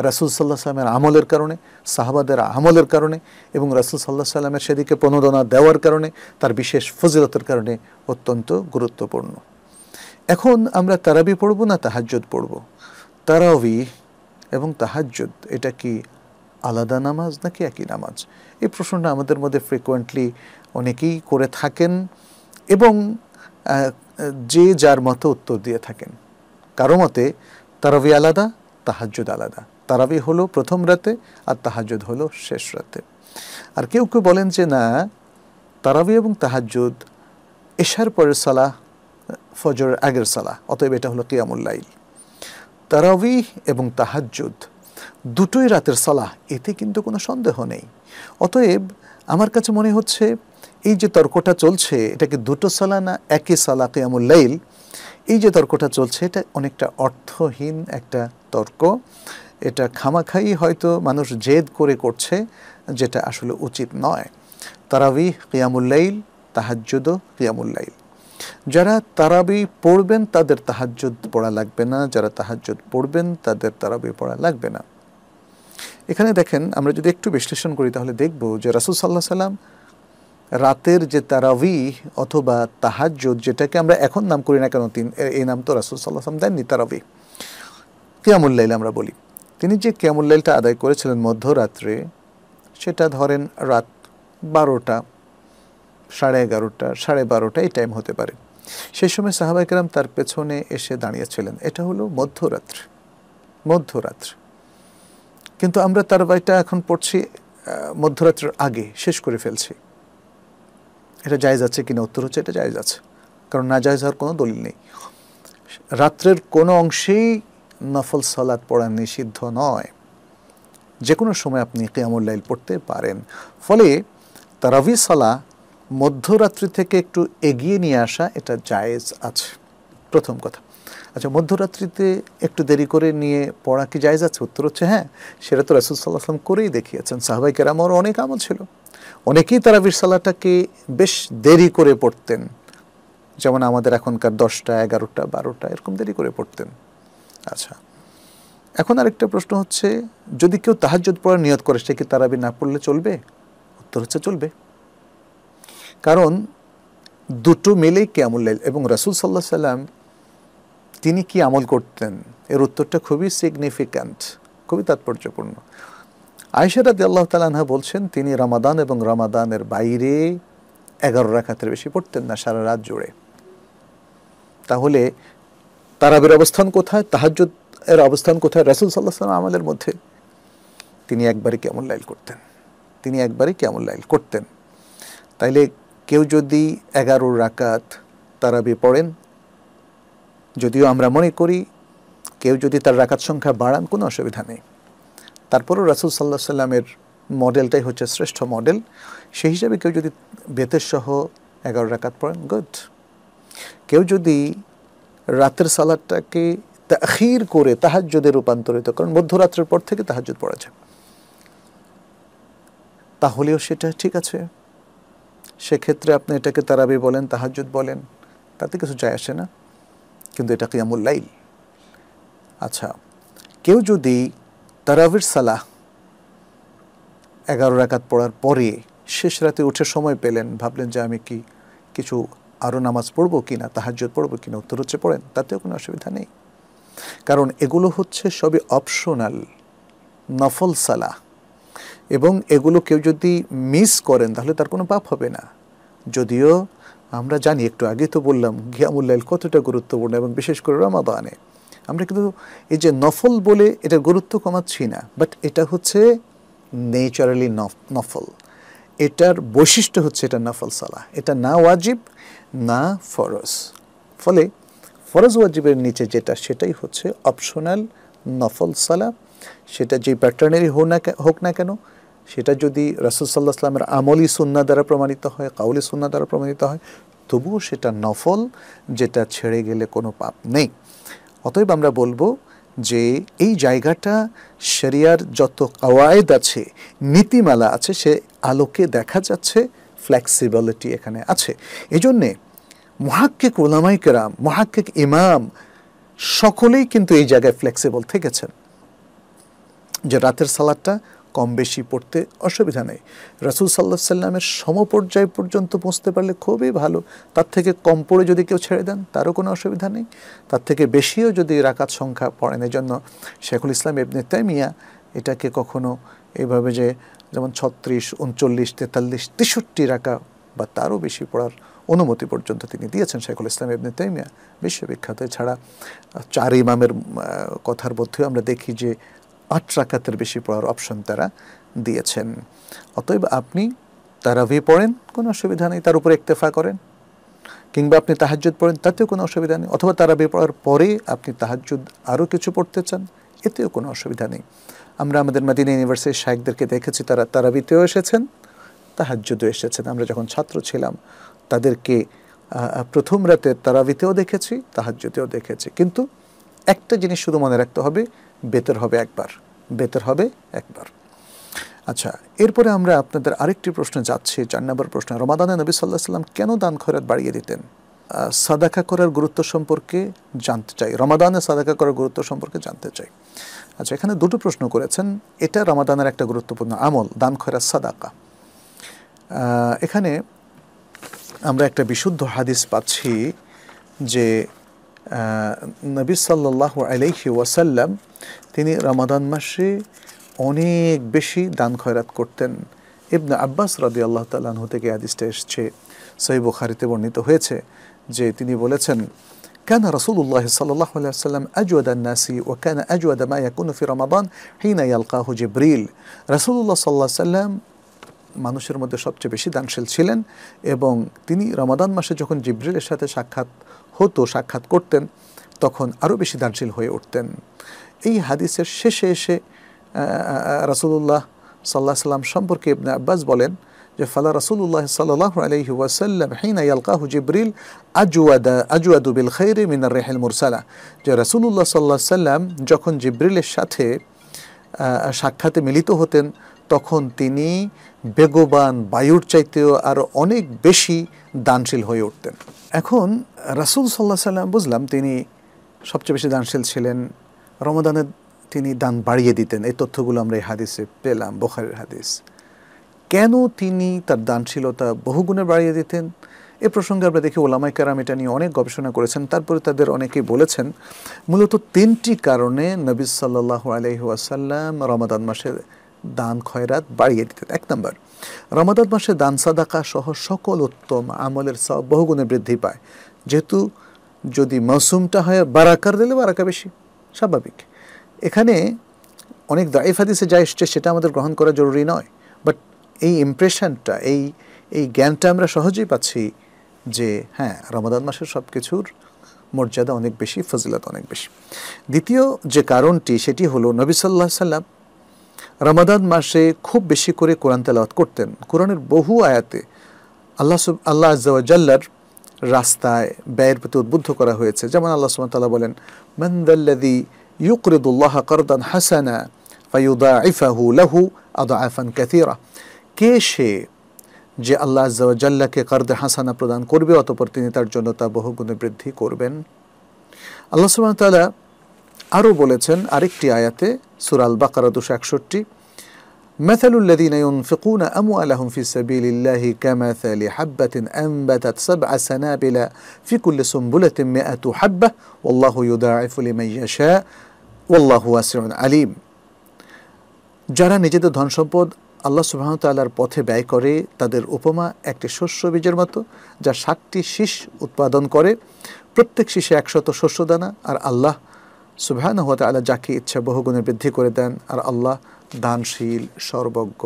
S1: রাসুল সাল্লাহ সাল্লামের আমলের কারণে সাহাবাদের আমলের কারণে এবং রাসুল সাল্লাহ সাল্লামের সেদিকে প্রণোদনা দেওয়ার কারণে তার বিশেষ ফজিলতের কারণে অত্যন্ত গুরুত্বপূর্ণ এখন আমরা তারাবি পড়ব না তাহাজ্জুদ পড়ব তারাবি এবং তাহাজ্জুদ এটা কি আলাদা নামাজ নাকি একই নামাজ এই প্রশ্নটা আমাদের মধ্যে ফ্রিকোয়েন্টলি অনেকেই করে থাকেন এবং যে যার মতো উত্তর দিয়ে থাকেন কারো মতে তারাবি আলাদা তাহাজ্জুদ আলাদা তারাবি হলো প্রথম রাতে আর তাহাজুদ হলো শেষ রাতে আর কেউ কেউ বলেন যে না তারাবি এবং তাহাজুদ এশার পরের সালাহ ফজর আগের সালাহ অতএব এটা হলো কিয়ামুল্লাইল তারাবি এবং তাহাজুদ দুটোই রাতের সালাহ এতে কিন্তু কোনো সন্দেহ নেই অতএব আমার কাছে মনে হচ্ছে এই যে তর্কটা চলছে এটাকে দুটো সালা না একই সালা কেয়ামুল্লাইল এই যে তর্কটা চলছে এটা অনেকটা অর্থহীন একটা তর্ক এটা খামাখাই হয়তো মানুষ জেদ করে করছে যেটা আসলে উচিত নয় তারাবি কিয়ামুল্লাইল তাহাজ্জুদও কিয়ামুল্লাইল যারা তারাবি পড়বেন তাদের তাহাজ্জুদ পড়া লাগবে না যারা তাহাজ্জুদ পড়বেন তাদের তারাবি পড়া লাগবে না এখানে দেখেন আমরা যদি একটু বিশ্লেষণ করি তাহলে দেখব যে রাসুল সাল্লাহ সাল্লাম রাতের যে তারাবি অথবা তাহাজ্জুদ যেটাকে আমরা এখন নাম করি না কেন তিন এই নাম তো রাসুল সাল্লাহ সাল্লাম দেননি তারাবি কিয়ামুল্লাইল আমরা বলি তিনি যে ক্যামুল্লাইলটা আদায় করেছিলেন মধ্যরাত্রে সেটা ধরেন রাত বারোটা সাড়ে এগারোটা সাড়ে বারোটা এই টাইম হতে পারে সেই সময় সাহাবাইকেরাম তার পেছনে এসে দাঁড়িয়েছিলেন এটা হলো মধ্যরাত্রে মধ্যরাত্রে কিন্তু আমরা তার বাইটা এখন পড়ছি মধ্যরাত্রের আগে শেষ করে ফেলছি এটা জায়জ আছে কিনা উত্তর হচ্ছে এটা জায়জ আছে কারণ না জায়জ হওয়ার কোনো দলিল নেই রাত্রের কোনো অংশেই নফল সালাদ পড়া নিষিদ্ধ নয় যে কোনো সময় আপনি কেয়ামুল্লাইল পড়তে পারেন ফলে তারাবি সালা মধ্যরাত্রি থেকে একটু এগিয়ে নিয়ে আসা এটা জায়েজ আছে প্রথম কথা আচ্ছা মধ্যরাত্রিতে একটু দেরি করে নিয়ে পড়া কি জায়েজ আছে উত্তর হচ্ছে হ্যাঁ সেটা তো রাসুল সাল্লাহ আসলাম করেই দেখিয়েছেন সাহাবাই কেরামর অনেক আমল ছিল অনেকেই তারাবির সালাটাকে বেশ দেরি করে পড়তেন যেমন আমাদের এখনকার দশটা এগারোটা বারোটা এরকম দেরি করে পড়তেন আচ্ছা এখন আরেকটা প্রশ্ন হচ্ছে যদি কেউ তাহাজ্জুদ পড়ার নিয়ত করে সে কি তারাবি না পড়লে চলবে উত্তর হচ্ছে চলবে কারণ দুটো মিলেই লাইল এবং রাসুল সাল্লাহ সাল্লাম তিনি কি আমল করতেন এর উত্তরটা খুবই সিগনিফিক্যান্ট খুবই তাৎপর্যপূর্ণ আয়সারাদ আল্লাহ তালানহা বলছেন তিনি রামাদান এবং রামাদানের বাইরে এগারো রাখাতের বেশি পড়তেন না সারা রাত জুড়ে তাহলে তারাবের অবস্থান কোথায় তাহাজ এর অবস্থান কোথায় রাসুল সাল্লাহ সাল্লাম আমাদের মধ্যে তিনি একবারে কেমন লাইল করতেন তিনি একবারে কেমন লাইল করতেন তাইলে কেউ যদি এগারো রাকাত তারাবে পড়েন যদিও আমরা মনে করি কেউ যদি তার রাকাত সংখ্যা বাড়ান কোনো অসুবিধা নেই তারপরও রাসুল সাল্লাহ সাল্লামের মডেলটাই হচ্ছে শ্রেষ্ঠ মডেল সেই হিসাবে কেউ যদি বেতের সহ এগারো রাকাত পড়েন গুড কেউ যদি রাতের সালাদটাকে তাহির করে তাহাজ্যদে রূপান্তরিত কারণ মধ্যরাত্রের পর থেকে তাহাজ্যদ পড়া যায় তাহলেও সেটা ঠিক আছে সেক্ষেত্রে আপনি এটাকে তারাবি বলেন তাহাজুদ বলেন তাতে কিছু যায় আসে না কিন্তু এটা কিয়ামুল লাইল আচ্ছা কেউ যদি তারাবির সালাহ এগারো রাকাত পড়ার পরে শেষ রাতে উঠে সময় পেলেন ভাবলেন যে আমি কি কিছু আরও নামাজ পড়বো কি না তাহাজ্জত পড়বো কি না উত্তর হচ্ছে পড়েন তাতেও কোনো অসুবিধা নেই কারণ এগুলো হচ্ছে সবই অপশনাল নফল সালা এবং এগুলো কেউ যদি মিস করেন তাহলে তার কোনো পাপ হবে না যদিও আমরা জানি একটু আগে তো বললাম ঘিয়ামুল্লাইল কতটা গুরুত্বপূর্ণ এবং বিশেষ করে রমাদানে আমরা কিন্তু এই যে নফল বলে এটা গুরুত্ব কমাচ্ছি না বাট এটা হচ্ছে নেচারালি নফল এটার বৈশিষ্ট্য হচ্ছে এটা নফল সালা এটা না ওয়াজিব না ফরজ ফলে ফরজ ওয়াজিবের নিচে যেটা সেটাই হচ্ছে অপশনাল নফল সালা সেটা যে প্যাটার্নেরই হোক না হোক না কেন সেটা যদি রাসুল সাল্লাহ আসলামের আমলি সুন্না দ্বারা প্রমাণিত হয় কাউলি সুন্না দ্বারা প্রমাণিত হয় তবুও সেটা নফল যেটা ছেড়ে গেলে কোনো পাপ নেই অতএব আমরা বলবো যে এই জায়গাটা শরিয়ার যত কওয়ায়দ আছে নীতিমালা আছে সে আলোকে দেখা যাচ্ছে ফ্লেক্সিবিলিটি এখানে আছে এই জন্যে মহাক্কিক ওলামাই মহাক্কিক ইমাম সকলেই কিন্তু এই জায়গায় ফ্লেক্সিবল থেকেছেন যে রাতের সালাদটা কম বেশি পড়তে অসুবিধা নেই রাসুল সাল্লা সাল্লামের সমপর্যায় পর্যন্ত পৌঁছতে পারলে খুবই ভালো তার থেকে কম পড়ে যদি কেউ ছেড়ে দেন তারও কোনো অসুবিধা নেই তার থেকে বেশিও যদি রাকাত সংখ্যা পড়েন জন্য শেখুল ইসলাম ইবনে তাইমিয়া এটাকে কখনো এভাবে যে যেমন ছত্রিশ উনচল্লিশ তেতাল্লিশ তেষট্টি রাখা বা তারও বেশি পড়ার অনুমতি পর্যন্ত তিনি দিয়েছেন শেখুল ইসলাম এমনি তাইমিয়া বিশ্ববিখ্যাত এছাড়া চার ইমামের কথার মধ্যেও আমরা দেখি যে আট রাকাতের বেশি পড়ার অপশন তারা দিয়েছেন অতএব আপনি তারাভি পড়েন কোনো অসুবিধা নেই তার উপরে ইক্তেফা করেন কিংবা আপনি তাহাজ্জুদ পড়েন তাতেও কোনো অসুবিধা নেই অথবা তারাবি পড়ার পরে আপনি তাহাজ্জুদ আরও কিছু পড়তে চান এতেও কোনো অসুবিধা নেই আমরা আমাদের মাদিনা ইউনিভার্সিটির শাহেকদেরকে দেখেছি তারা তারাবিতেও এসেছেন তাহাজ্জুদও এসেছেন আমরা যখন ছাত্র ছিলাম তাদেরকে প্রথম রাতে তারাবিতেও দেখেছি তাহাজ্জুদেও দেখেছি কিন্তু একটা জিনিস শুধু মনে রাখতে হবে বেতর হবে একবার বেতর হবে একবার আচ্ছা এরপরে আমরা আপনাদের আরেকটি প্রশ্নে যাচ্ছি চার নম্বর প্রশ্ন রমাদানে নবী সাল্লাহ সাল্লাম কেন দান খরাত বাড়িয়ে দিতেন সাদাকা করার গুরুত্ব সম্পর্কে জানতে চাই রমাদানে সাদাকা করার গুরুত্ব সম্পর্কে জানতে চাই আচ্ছা এখানে দুটো প্রশ্ন করেছেন এটা রমাদানের একটা গুরুত্বপূর্ণ আমল দান খয়রা সাদাকা এখানে আমরা একটা বিশুদ্ধ হাদিস পাচ্ছি যে নবী সাল্লাহ আলাইহি ওয়াসাল্লাম তিনি রমাদান মাসে অনেক বেশি দান খয়রাত করতেন ইবনা আব্বাস রাদি আল্লাহ তাল্লাহ থেকে হাদিসটা এসছে সৈব খারিতে বর্ণিত হয়েছে যে তিনি বলেছেন كان رسول الله صلى الله عليه وسلم أجود الناس وكان أجود ما يكون في رمضان حين يلقاه جبريل رسول الله صلى الله عليه وسلم মানুষের মধ্যে সবচেয়ে বেশি দানশীল ছিলেন এবং তিনি রমাদান মাসে যখন জিব্রিলের সাথে সাক্ষাৎ হতো সাক্ষাৎ করতেন তখন আরও বেশি দানশীল হয়ে উঠতেন এই হাদিসের শেষে এসে রাসুলুল্লাহ সাল্লাহ সাল্লাম সম্পর্কে আব্বাস বলেন যে ফালা রসুল্লাহ সাল্লাহ আলহি ওয়াসাল্লাম হিনা ইয়ালকাহু জিব্রিল আজুয়াদা আজুয়াদু বিল খৈরে মিনার রেহেল মুরসালা যে রসুল্লাহ সাল্লাহ সাল্লাম যখন জিব্রিলের সাথে সাক্ষাতে মিলিত হতেন তখন তিনি বেগবান বায়ুর চাইতেও আরও অনেক বেশি দানশীল হয়ে উঠতেন এখন রাসুল সাল্লাহ সাল্লাম বুঝলাম তিনি সবচেয়ে বেশি দানশীল ছিলেন রমদানের তিনি দান বাড়িয়ে দিতেন এই তথ্যগুলো আমরা এই হাদিসে পেলাম বোখারের হাদিস কেন তিনি তার দানশীলতা বহুগুণে বাড়িয়ে দিতেন এ প্রসঙ্গে আমরা দেখি ওলামাই কারাম এটা নিয়ে অনেক গবেষণা করেছেন তারপরে তাদের অনেকেই বলেছেন মূলত তিনটি কারণে নবী সাল্লাহ আলহিহাসাল্লাম রমাদান মাসে দান খয়রাত বাড়িয়ে দিতেন এক নম্বর রমাদান মাসে দান সাদাকা সহ সকল উত্তম আমলের সব বহুগুণে বৃদ্ধি পায় যেহেতু যদি মৌসুমটা হয় বারাকার দিলে বারাকা বেশি স্বাভাবিক এখানে অনেক দাইফ হাদিসে যা এসছে সেটা আমাদের গ্রহণ করা জরুরি নয় বাট এই ইমপ্রেশনটা এই এই জ্ঞানটা আমরা সহজেই পাচ্ছি যে হ্যাঁ রমাদান মাসের সব কিছুর মর্যাদা অনেক বেশি ফজিলত অনেক বেশি দ্বিতীয় যে কারণটি সেটি হলো নবী সাল্লাহ সাল্লাম রমাদান মাসে খুব বেশি করে কোরআন তেলাওয়াত করতেন কোরআনের বহু আয়াতে আল্লাহ আল্লাহ আজাল্লার রাস্তায় ব্যয়ের প্রতি উদ্বুদ্ধ করা হয়েছে যেমন আল্লাহ সুমতাল্লাহ বলেন মন্দাল্লাদি ইউকরিদুল্লাহ করদান হাসানা ফাইউদা ইফাহু লাহু আদা আফান ক্যাথিরা কে সে যে আল্লাহ আজ্জাল্লাকে কার্দে হাসানা প্রদান করবে অতপর তিনি তার জন্য তা বহুগুণে বৃদ্ধি করবেন আল্লাহ সুবাহতালা আরও বলেছেন আরেকটি আয়াতে সুরাল বাকারা দুশো একষট্টি مثل الذين ينفقون أموالهم في سبيل الله كمثل حبة أنبتت سبع سنابل في كل سنبلة مئة حبة والله يضاعف لمن يشاء والله واسع عليم যারা নিজেদের ধন সম্পদ আল্লাহ সুবাহতাল্লার পথে ব্যয় করে তাদের উপমা একটি শস্য বীজের মতো যা ষাটটি শীষ উৎপাদন করে প্রত্যেক শীষে একশত শস্যদানা আর আল্লাহ সুবাহান হাত আল্লাহ যাকে ইচ্ছা বহুগুণে বৃদ্ধি করে দেন আর আল্লাহ দানশীল সর্বজ্ঞ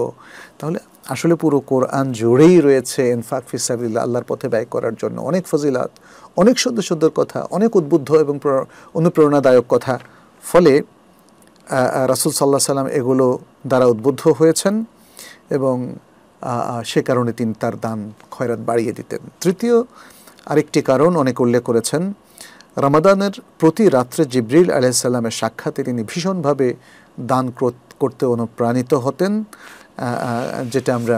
S1: তাহলে আসলে পুরো কোরআন জুড়েই রয়েছে ইনফাক ফিসাবিল্লা আল্লাহর পথে ব্যয় করার জন্য অনেক ফজিলাত অনেক সুন্দর সুন্দর কথা অনেক উদ্বুদ্ধ এবং অনুপ্রেরণাদায়ক কথা ফলে রাসুল সাল্লাহ সাল্লাম এগুলো দ্বারা উদ্বুদ্ধ হয়েছেন এবং সে কারণে তিনি তার দান খয়রাত বাড়িয়ে দিতেন তৃতীয় আরেকটি কারণ অনেক উল্লেখ করেছেন রামাদানের প্রতি রাত্রে জিব্রিল আলাইসাল্লামের সাক্ষাতে তিনি ভীষণভাবে দান করতে অনুপ্রাণিত হতেন যেটা আমরা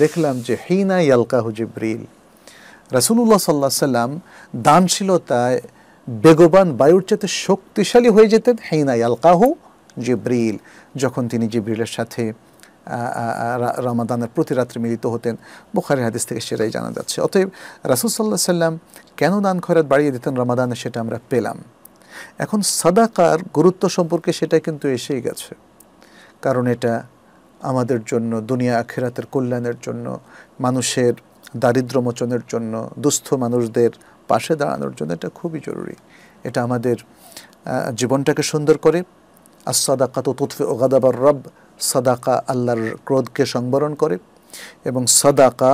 S1: দেখলাম যে হিনা ইয়ালকাহু জিব্রিল রাসুলুল্লাহ সাল্লাহ সাল্লাম দানশীলতায় বেগবান বায়ুর চেতে শক্তিশালী হয়ে যেতেন হেইনা ইয়ালকাহু জিব্রিল যখন তিনি জিব্রিলের সাথে রামাদানের প্রতি রাত্রে মিলিত হতেন বোখারের হাদিস থেকে সেটাই জানা যাচ্ছে অতএব রাসুলসাল্লাহ সাল্লাম কেন দান খয়রাত বাড়িয়ে দিতেন রামাদানে সেটা আমরা পেলাম এখন সাদাকার গুরুত্ব সম্পর্কে সেটা কিন্তু এসেই গেছে কারণ এটা আমাদের জন্য দুনিয়া আখেরাতের কল্যাণের জন্য মানুষের দারিদ্র মোচনের জন্য দুস্থ মানুষদের পাশে দাঁড়ানোর জন্য এটা খুবই জরুরি এটা আমাদের জীবনটাকে সুন্দর করে আসাদাকাত কাত তুৎফে ওগাদাবার রব সাদাকা আল্লাহর ক্রোধকে সংবরণ করে এবং সাদাকা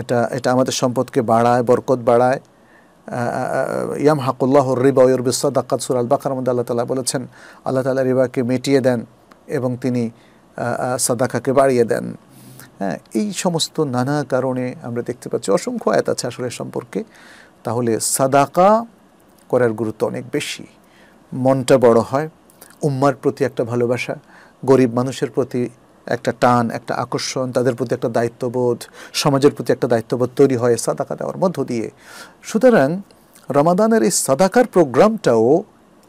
S1: এটা এটা আমাদের সম্পদকে বাড়ায় বরকত বাড়ায় ইয়াম হাকুল্লাহ রিবা ইউরবি সাদাকাত সুরাল বাকার মধ্যে আল্লাহ তালা বলেছেন আল্লাহ তালা রিবাকে মিটিয়ে দেন এবং তিনি সাদাকাকে বাড়িয়ে দেন হ্যাঁ এই সমস্ত নানা কারণে আমরা দেখতে পাচ্ছি অসংখ্য আয়াত আছে আসলে সম্পর্কে তাহলে সাদাকা করার গুরুত্ব অনেক বেশি মনটা বড় হয় উম্মার প্রতি একটা ভালোবাসা গরিব মানুষের প্রতি একটা টান একটা আকর্ষণ তাদের প্রতি একটা দায়িত্ববোধ সমাজের প্রতি একটা দায়িত্ববোধ তৈরি হয় সাদাকা দেওয়ার মধ্য দিয়ে সুতরাং রমাদানের এই সাদাকার প্রোগ্রামটাও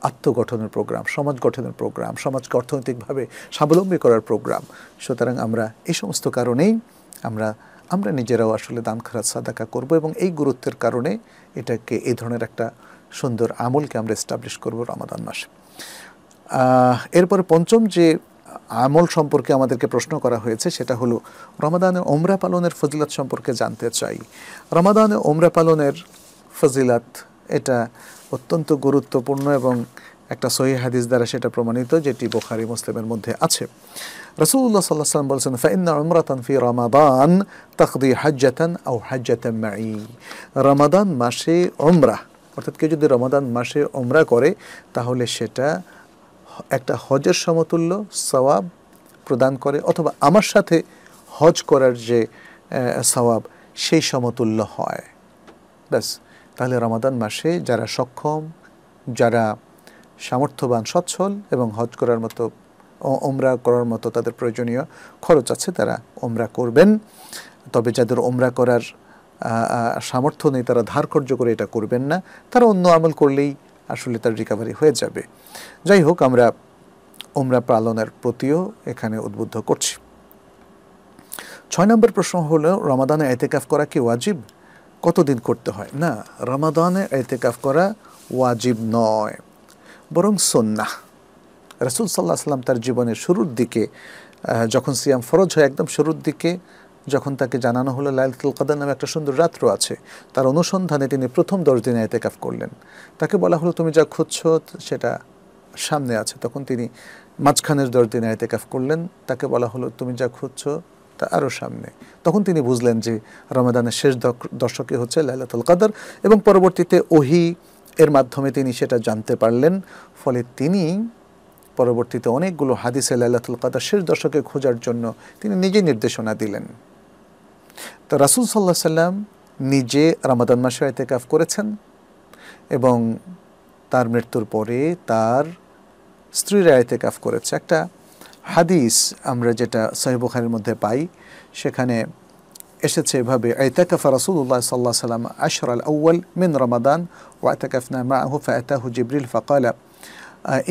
S1: আত্মগঠনের প্রোগ্রাম সমাজ গঠনের প্রোগ্রাম সমাজকে অর্থনৈতিকভাবে স্বাবলম্বী করার প্রোগ্রাম সুতরাং আমরা এই সমস্ত কারণেই আমরা আমরা নিজেরাও আসলে দান খারাপ সাদাকা করব এবং এই গুরুত্বের কারণে এটাকে এই ধরনের একটা সুন্দর আমলকে আমরা এস্টাবলিশ করব রমাদান মাসে এরপরে পঞ্চম যে আমল সম্পর্কে আমাদেরকে প্রশ্ন করা হয়েছে সেটা হলো রমাদানে ওমরা পালনের ফজিলত সম্পর্কে জানতে চাই রমাদানে ওমরা পালনের ফজিলাত এটা অত্যন্ত গুরুত্বপূর্ণ এবং একটা সহি হাদিস দ্বারা সেটা প্রমাণিত যেটি বোখারি মুসলিমের মধ্যে আছে রসুল্লাহ সাল্লাহাম বলছেন ফাইন্না উমরাতান ফি রমাদান তখদি হাজ্জাতান আও হাজ্জাতান মাই রমাদান মাসে ওমরা অর্থাৎ কেউ যদি রমাদান মাসে ওমরা করে তাহলে সেটা একটা সমতুল্য সওয়াব প্রদান করে অথবা আমার সাথে হজ করার যে সওয়াব সেই সমতুল্য হয় ব্যাস তাহলে রমাদান মাসে যারা সক্ষম যারা সামর্থ্যবান সচ্ছল এবং হজ করার মতো ওমরা করার মতো তাদের প্রয়োজনীয় খরচ আছে তারা ওমরা করবেন তবে যাদের ওমরা করার সামর্থ্য নেই তারা ধারকর্য করে এটা করবেন না তারা অন্য আমল করলেই আসলে তার রিকাভারি হয়ে যাবে যাই হোক আমরা ওমরা পালনের প্রতিও এখানে উদ্বুদ্ধ করছি ছয় নম্বর প্রশ্ন হলো রমাদানে এতেকাফ করা কি ওয়াজিব কতদিন করতে হয় না রমাদানে এতেকাফ করা ওয়াজিব নয় বরং সন্না রাসুল সাল্লাহ তার জীবনের শুরুর দিকে যখন সিয়াম ফরজ হয় একদম শুরুর দিকে যখন তাকে জানানো হলো লাইলাতুল কাদার নামে একটা সুন্দর রাত্র আছে তার অনুসন্ধানে তিনি প্রথম দশ দিনে এতেকাফ করলেন তাকে বলা হলো তুমি যা খুঁজছো সেটা সামনে আছে তখন তিনি মাঝখানের দশ দিনে এতেকাফ করলেন তাকে বলা হলো তুমি যা খুঁজছো তা আরও সামনে তখন তিনি বুঝলেন যে রমাদানের শেষ দশকে হচ্ছে লাইলাতুল কাদার এবং পরবর্তীতে ওহি এর মাধ্যমে তিনি সেটা জানতে পারলেন ফলে তিনি পরবর্তীতে অনেকগুলো হাদিসে লাইলাতুল কাদার শেষ দশকে খোঁজার জন্য তিনি নিজে নির্দেশনা দিলেন তো রাসুল সাল্লাহ সাল্লাম নিজে রামাদান মাসে এতেকাফ করেছেন এবং তার মৃত্যুর পরে তার স্ত্রীরা এতেকাফ করেছে একটা হাদিস আমরা যেটা সাহেবখানের মধ্যে পাই সেখানে এসেছে এভাবে আয়তাকাফা রাসুল্লাহ সাল্লাহ সাল্লাম আশর আল আউ্ল মিন রমাদান ও আয়তাকাফনা ফা ফাহু জিবরিল ফকালা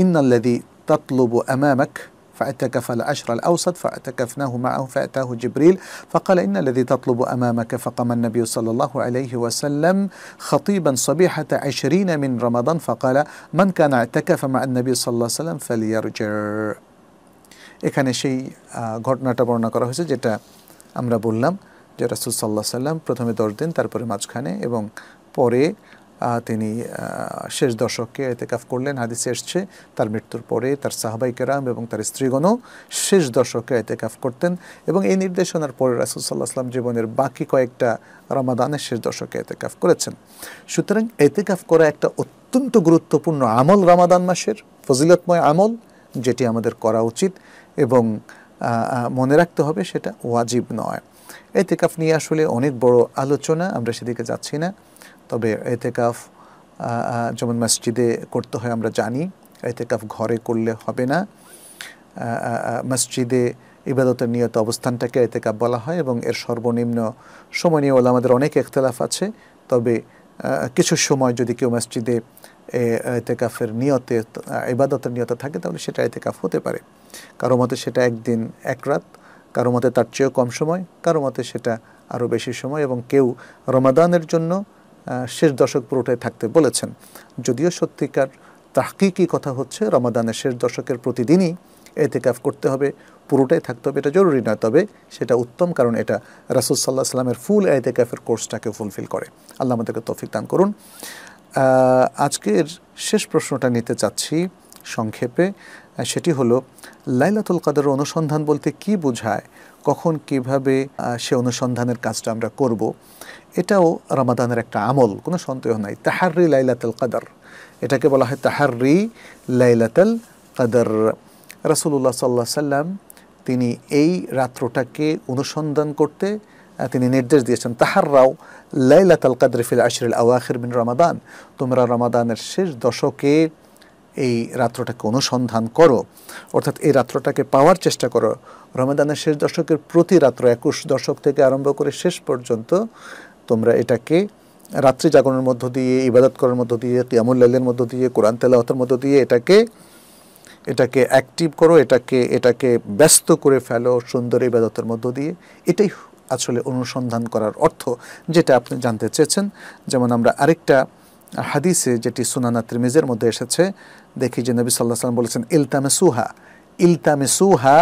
S1: ইন্নাল্লাদি তাতলুবু আমামাক فاعتكف العشر الأوسط فاعتكفناه معه فأتاه جبريل فقال إن الذي تطلب أمامك فقام النبي صلى الله عليه وسلم خطيبا صبيحة عشرين من رمضان فقال من كان اعتكف مع النبي صلى الله عليه وسلم فليرجع এখানে সেই ঘটনাটা বর্ণনা করা হয়েছে যেটা আমরা বললাম যে রাসুল সাল্লাহ সাল্লাম প্রথমে দশ দিন তারপরে মাঝখানে এবং পরে তিনি শেষ দশকে এতেকাফ করলেন হাদিসে এসছে তার মৃত্যুর পরে তার সাহবাই কেরাম এবং তার স্ত্রীগণও শেষ দশকে এতেকাফ করতেন এবং এই নির্দেশনার পরে রাসুল সাল্লাহ আসলাম জীবনের বাকি কয়েকটা রমাদানের শেষ দশকে এতেকাফ করেছেন সুতরাং এতেকাফ করা একটা অত্যন্ত গুরুত্বপূর্ণ আমল রামাদান মাসের ফজিলতময় আমল যেটি আমাদের করা উচিত এবং মনে রাখতে হবে সেটা ওয়াজিব নয় এতেকাফ নিয়ে আসলে অনেক বড় আলোচনা আমরা সেদিকে যাচ্ছি না তবে এতেকাফ যেমন মসজিদে করতে হয় আমরা জানি এতেকাফ ঘরে করলে হবে না মসজিদে ইবাদতের নিয়ত অবস্থানটাকে এতেকাফ বলা হয় এবং এর সর্বনিম্ন সময় নিয়ে আমাদের অনেক একতলাফ আছে তবে কিছু সময় যদি কেউ মসজিদে এতেকাফের নিয়তে ইবাদতের নিয়ত থাকে তাহলে সেটা এতেকাফ হতে পারে কারো মতে সেটা একদিন এক রাত কারো মতে তার চেয়েও কম সময় কারো মতে সেটা আরও বেশি সময় এবং কেউ রমাদানের জন্য শেষ দশক পুরোটাই থাকতে বলেছেন যদিও সত্যিকার তাহকিকি কথা হচ্ছে রমাদানের শেষ দশকের প্রতিদিনই এতেকাফ করতে হবে পুরোটাই থাকতে হবে এটা জরুরি নয় তবে সেটা উত্তম কারণ এটা রাসুল সাল্লাহ সাল্লামের ফুল এতেকাফের কোর্সটাকে ফুলফিল করে আল্লাহ আমাদেরকে তফিক দান করুন আজকের শেষ প্রশ্নটা নিতে চাচ্ছি সংক্ষেপে সেটি হলো লাইলাতুল কাদের অনুসন্ধান বলতে কি বোঝায় কখন কিভাবে সে অনুসন্ধানের কাজটা আমরা করব এটাও রামাদানের একটা আমল কোনো সন্দেহ নাই তাহারি লাইলাতাল কাদার এটাকে বলা হয় তাহারি লাইলাতাল কাদার রাসুল্লাহ সাল্লা সাল্লাম তিনি এই রাত্রটাকে অনুসন্ধান করতে তিনি নির্দেশ দিয়েছেন তাহার রাও লাইলাতাল কাদর ফিল আশরিল আওয়াখির বিন রমাদান তোমরা রমাদানের শেষ দশকে এই রাত্রটাকে অনুসন্ধান করো অর্থাৎ এই রাত্রটাকে পাওয়ার চেষ্টা করো রমাদানের শেষ দশকের প্রতি রাত্র একুশ দশক থেকে আরম্ভ করে শেষ পর্যন্ত তোমরা এটাকে রাত্রি জাগরণের মধ্য দিয়ে ইবাদত করার মধ্য দিয়ে লালের মধ্য দিয়ে কোরআন তেলাহতের মধ্য দিয়ে এটাকে এটাকে অ্যাক্টিভ করো এটাকে এটাকে ব্যস্ত করে ফেলো সুন্দর ইবাদতের মধ্য দিয়ে এটাই আসলে অনুসন্ধান করার অর্থ যেটা আপনি জানতে চেয়েছেন যেমন আমরা আরেকটা হাদিসে যেটি সুনানা ত্রিমিজের মধ্যে এসেছে দেখি যে নবী সাল্লাহ সাল্লাম বলেছেন ইলতামে সুহা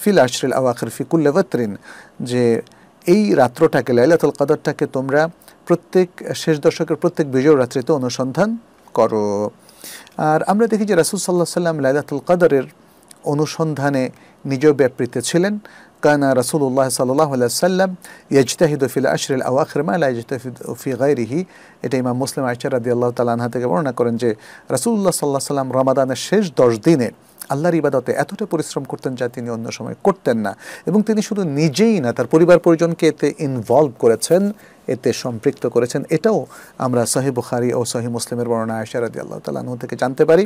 S1: ফিল আশরিল আওয়াখির ফিকুল্লেভাত্রিন যে এই রাত্রটাকে লাইলাতুল কাদরটাকে তোমরা প্রত্যেক শেষ দশকের প্রত্যেক বিজয় রাত্রিতে অনুসন্ধান করো আর আমরা দেখি যে রাসুল সাল্লাহ সাল্লাম লাইলাতুল কাদরের অনুসন্ধানে নিজ ব্যাপৃত ছিলেন কানা রাসুল্লাহ সাল্লাহ সাল্লাম ইয়াজতাহিদ ফিল আশরিল আওয়াখরমা ফি গাইরিহি এটা ইমাম মুসলিম আয়সার রাদি আল্লাহ তালা থেকে বর্ণনা করেন যে রাসুল্লাহ সাল্লাহ সাল্লাম রমাদানের শেষ দশ দিনে আল্লাহর ইবাদতে এতটা পরিশ্রম করতেন যা তিনি অন্য সময় করতেন না এবং তিনি শুধু নিজেই না তার পরিবার পরিজনকে এতে ইনভলভ করেছেন এতে সম্পৃক্ত করেছেন এটাও আমরা সহি বুখারি ও সহি মুসলিমের বর্ণনা আয়সা রাদি আল্লাহ তালাহ থেকে জানতে পারি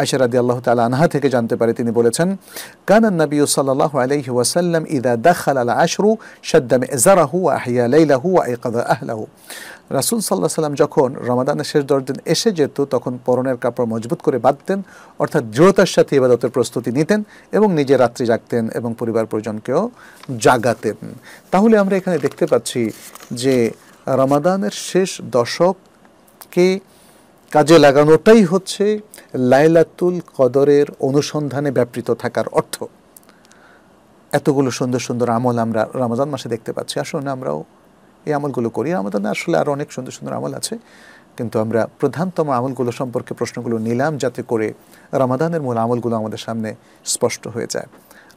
S1: আয়সা রাদি আল্লাহ তালা আনহা থেকে জানতে পারি তিনি বলেছেন কানান নবী সাল্লাহ আলাইহি ওয়াসাল্লাম ইদা দাখাল আল আশরু সাদ্দাম এজারাহু আহিয়া লাইলাহু আইকাদা আহলাহু রাসুল সাল্লাহ সাল্লাম যখন রমাদানের শেষ দশ দিন এসে যেত তখন পরনের কাপড় মজবুত করে বাঁধতেন অর্থাৎ দৃঢ়তার সাথে ইবাদতের প্রস্তুতি নিতেন এবং নিজে রাত্রি জাগতেন এবং পরিবার পরিজনকেও জাগাতেন তাহলে আমরা এখানে দেখতে পাচ্ছি যে রামাদানের শেষ দশককে কাজে লাগানোটাই হচ্ছে লাইলাতুল কদরের অনুসন্ধানে ব্যাপৃত থাকার অর্থ এতগুলো সুন্দর সুন্দর আমল আমরা রামাজান মাসে দেখতে পাচ্ছি আসুন আমরাও এই আমলগুলো করি রামাদানে আসলে আরও অনেক সুন্দর সুন্দর আমল আছে কিন্তু আমরা প্রধানতম আমলগুলো সম্পর্কে প্রশ্নগুলো নিলাম যাতে করে রামাদানের মূল আমলগুলো আমাদের সামনে স্পষ্ট হয়ে যায়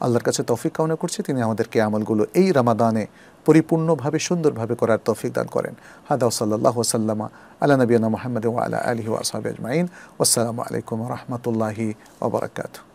S1: আল্লাহর কাছে তৌফিক কামনা করছি তিনি আমাদেরকে আমলগুলো এই রামাদানে পরিপূর্ণভাবে সুন্দরভাবে করার তৌফিক দান করেন হাদা সাল্লাহ সাল্লামা আল্লাহ নবীনা মোহাম্মদ আলা আলহি ওয়াসাব আজমাইন আলাইকুম রহমতুল্লাহি ওবরাকাতু